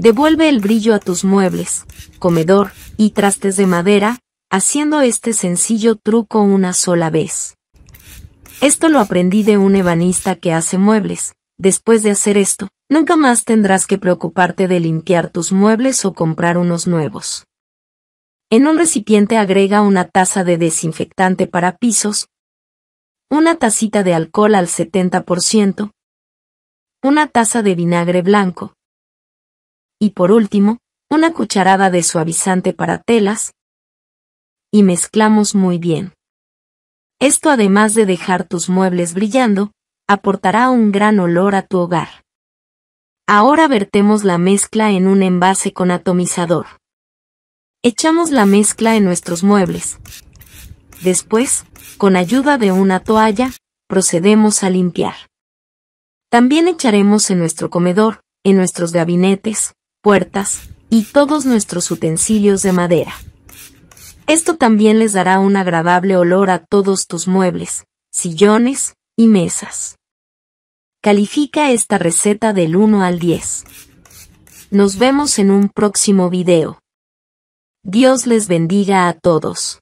Devuelve el brillo a tus muebles, comedor y trastes de madera, haciendo este sencillo truco una sola vez. Esto lo aprendí de un ebanista que hace muebles. Después de hacer esto, nunca más tendrás que preocuparte de limpiar tus muebles o comprar unos nuevos. En un recipiente agrega una taza de desinfectante para pisos, una tacita de alcohol al 70%, una taza de vinagre blanco, y por último, una cucharada de suavizante para telas, y mezclamos muy bien. Esto además de dejar tus muebles brillando, aportará un gran olor a tu hogar. Ahora vertemos la mezcla en un envase con atomizador. Echamos la mezcla en nuestros muebles. Después, con ayuda de una toalla, procedemos a limpiar. También echaremos en nuestro comedor, en nuestros gabinetes, puertas y todos nuestros utensilios de madera. Esto también les dará un agradable olor a todos tus muebles, sillones y mesas. Califica esta receta del 1 al 10. Nos vemos en un próximo video. Dios les bendiga a todos.